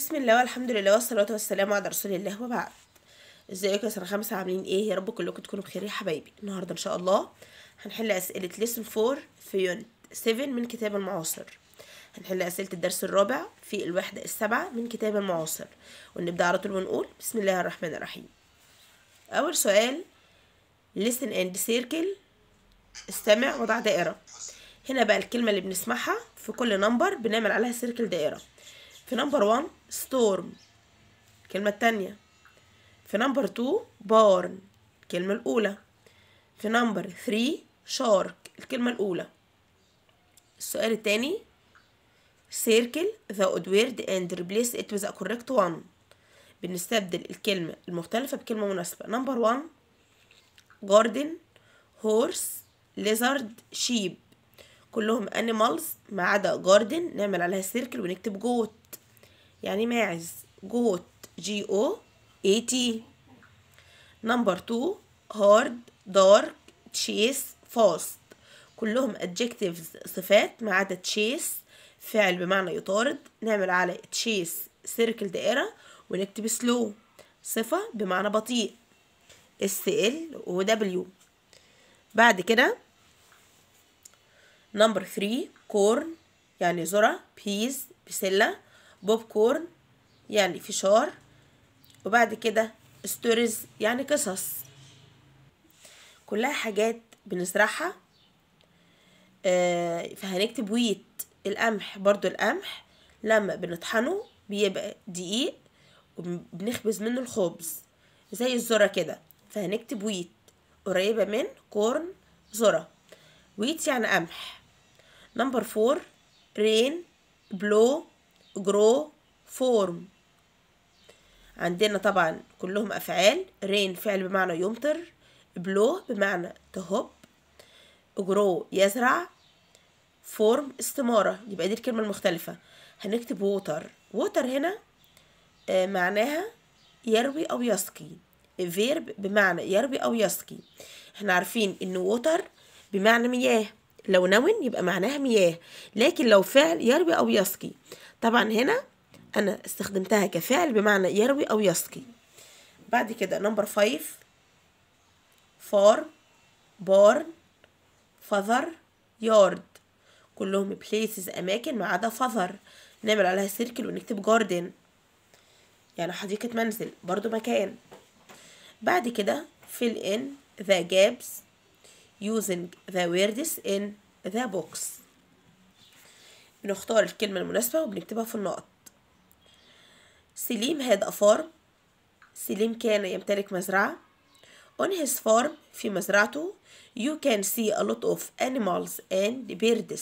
بسم الله والحمد لله والصلاة والسلام على رسول الله وبعد ازيكم يا سنة خمسة عاملين ايه يا رب كلكم تكونوا بخير يا حبايبي النهاردة ان شاء الله هنحل اسئلة ليسون فور في يونت سفن من كتاب المعاصر هنحل اسئلة الدرس الرابع في الوحدة السابعة من كتاب المعاصر ونبدأ على طول ونقول بسم الله الرحمن الرحيم اول سؤال ليسن اند سيركل استمع وضع دائرة هنا بقى الكلمة اللي بنسمعها في كل نمبر بنعمل عليها سيركل دائرة في نمبر 1 ستورم الكلمة التانية في نمبر 2 بارن الكلمة الأولى في نمبر 3 شارك الكلمة الأولى السؤال التاني circle the odd word and replace it with a correct one بنستبدل الكلمة المختلفة بكلمة مناسبة نمبر 1 garden horse lizard sheep كلهم animals ما عدا garden نعمل عليها سيركل ونكتب جوت يعني ماعز جوت جي او اي تي نمبر تو هارد دارك تشيس فاست كلهم adjectives صفات ما عدا تشيس فعل بمعنى يطارد نعمل على تشيس سيركل دائرة ونكتب سلو صفة بمعنى بطيء اس ال ودبليو بعد كده نمبر 3 كورن يعني ذرة بيز بسلة بوب كورن يعني فشار وبعد كده ستوريز يعني قصص كلها حاجات بنزرعها آه، فهنكتب ويت القمح برضو القمح لما بنطحنه بيبقى دقيق وبنخبز منه الخبز زي الذرة كده فهنكتب ويت قريبة من كورن ذرة ويت يعني قمح نمبر فور رين بلو جرو فورم عندنا طبعا كلهم أفعال رين فعل بمعنى يمطر بلو بمعنى تهب جرو يزرع فورم استمارة يبقى دي الكلمة المختلفة هنكتب ووتر ووتر هنا آه، معناها يروي أو يسقي فيرب بمعنى يروي أو يسقي احنا عارفين ان ووتر بمعنى مياه لو نون يبقى معناها مياه لكن لو فعل يروي أو يسقي طبعا هنا أنا استخدمتها كفعل بمعنى يروي أو يسقي بعد كده نمبر فايف فار بارن فذر يارد كلهم بليسز أماكن ما عدا فذر نعمل عليها سيركل ونكتب جاردن يعني حديقة منزل برضو مكان بعد كده fill in the gaps using the words in the box بنختار الكلمة المناسبة وبنكتبها في النقط سليم had a farm سليم كان يمتلك مزرعة on his farm في مزرعته you can see a lot of animals and birds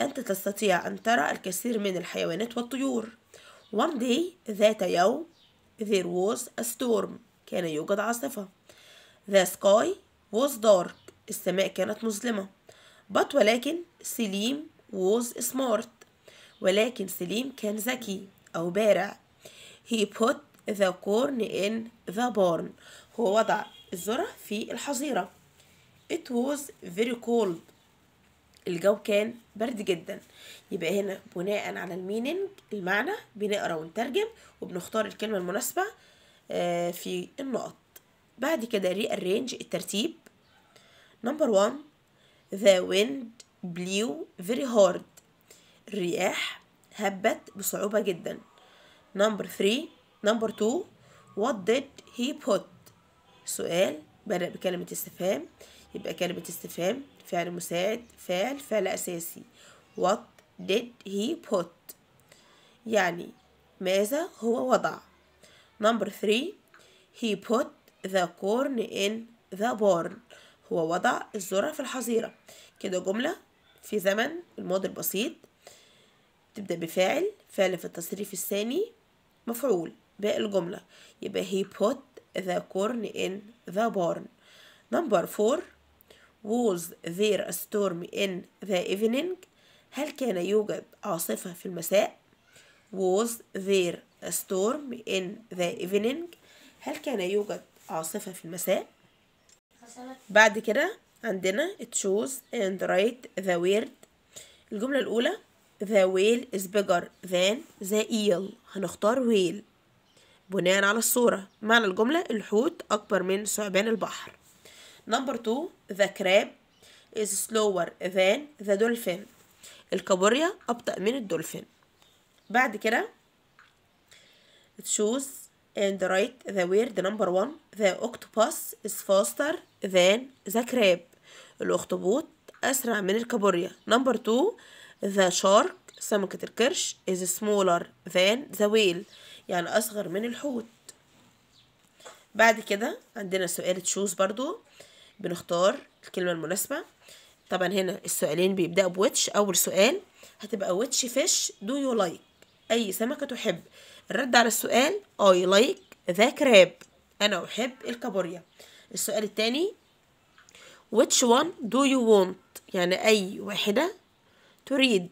أنت تستطيع أن ترى الكثير من الحيوانات والطيور one day ذات يوم there was a storm كان يوجد عاصفة the sky was dark السماء كانت مظلمة but ولكن سليم was smart ولكن سليم كان ذكي أو بارع he put the corn in the barn هو وضع الذرة في الحظيرة it was very cold الجو كان برد جدا يبقى هنا بناء على المينينج المعنى بنقرا ونترجم وبنختار الكلمة المناسبة آه، في النقط بعد كده ري الترتيب نمبر 1 the wind blew very hard الرياح هبت بصعوبة جدا نمبر 3 نمبر 2 what did he put سؤال بدأ بكلمة استفهام يبقى كلمة استفهام فعل مساعد فعل فعل أساسي what did he put يعني ماذا هو وضع نمبر 3 he put the corn in the barn هو وضع الذرة في الحظيرة كده جملة في زمن الماضي البسيط تبدأ بفاعل فعل في التصريف الثاني مفعول باقي الجملة يبقى he put the corn in the barn number four was there a storm in the evening هل كان يوجد عاصفة في المساء was there a storm in the evening هل كان يوجد عاصفة في المساء بعد كده عندنا choose and write the word الجملة الأولى the whale is bigger than the eel هنختار whale بناء على الصورة معنى الجملة الحوت أكبر من ثعبان البحر number two the crab is slower than the dolphin الكابوريا أبطأ من الدولفين بعد كده choose and write the word number one the octopus is faster than the crab الأخطبوط أسرع من الكابوريا number two the shark سمكة القرش is smaller than the whale يعني أصغر من الحوت بعد كده عندنا سؤال تشوز برضو بنختار الكلمة المناسبة طبعا هنا السؤالين بيبدأوا بويتش أول سؤال هتبقى which fish do you like أي سمكة تحب الرد على السؤال I like the crab أنا أحب الكابوريا السؤال التاني which one do you want يعني أي واحدة تريد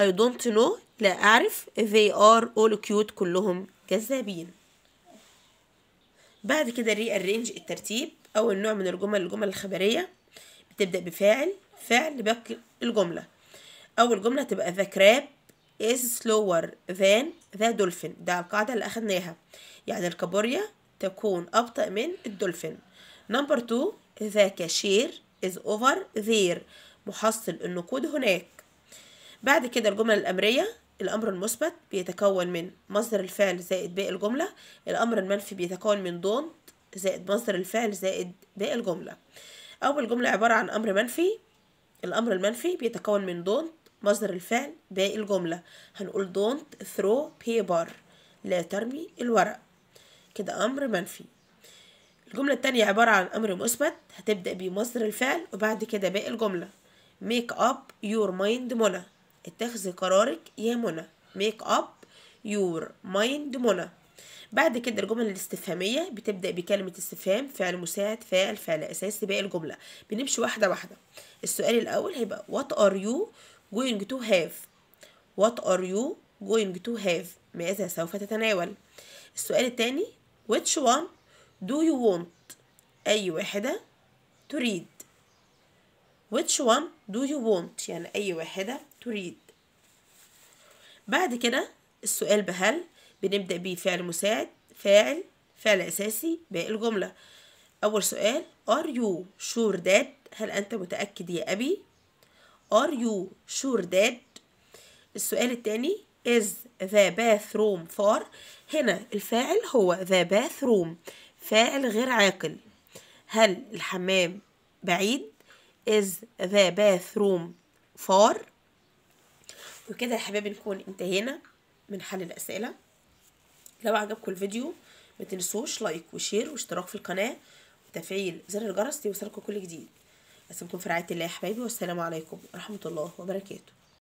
I don't know لا أعرف they are all cute كلهم جذابين بعد كده ري الرينج الترتيب أول نوع من الجمل الجمل الخبرية بتبدأ بفاعل فعل باقي الجملة أول جملة تبقى the crab is slower than the dolphin ده القاعدة اللي أخدناها يعني الكابوريا تكون أبطأ من الدولفين نمبر two the cashier is over there محصل النقود هناك بعد كده الجملة الأمرية الأمر المثبت بيتكون من مصدر الفعل زائد باقي الجملة الأمر المنفي بيتكون من don't زائد مصدر الفعل زائد باقي الجملة أول جملة عبارة عن أمر منفي الأمر المنفي بيتكون من don't مصدر الفعل باقي الجملة هنقول don't throw paper لا ترمي الورق كده أمر منفي الجملة التانية عبارة عن أمر مثبت هتبدأ بيه مصدر الفعل وبعد كده باقي الجملة make up your mind منى اتخذي قرارك يا منى make up your mind منى بعد كده الجمل الاستفهامية بتبدأ بكلمة استفهام فعل مساعد فاعل فعل أساسي باقي الجملة بنمشي واحدة واحدة السؤال الأول هيبقى what are you going to have what are you going to have ماذا سوف تتناول السؤال الثاني which one do you want أي واحدة تريد which one do you want يعني أي واحدة تريد بعد كده السؤال بهل بنبدأ بيه فعل مساعد فاعل فعل أساسي باقي الجملة أول سؤال are you sure that هل أنت متأكد يا أبي Are you sure that السؤال التاني is the bathroom far هنا الفاعل هو the bathroom فاعل غير عاقل هل الحمام بعيد is the bathroom far وكده يا حبايبي نكون انتهينا من حل الأسئلة لو عجبكم الفيديو ما تنسوش لايك وشير واشتراك في القناة وتفعيل زر الجرس ليوصلكم كل جديد اسمكم في رعايه الله يا حبايبي والسلام عليكم ورحمه الله وبركاته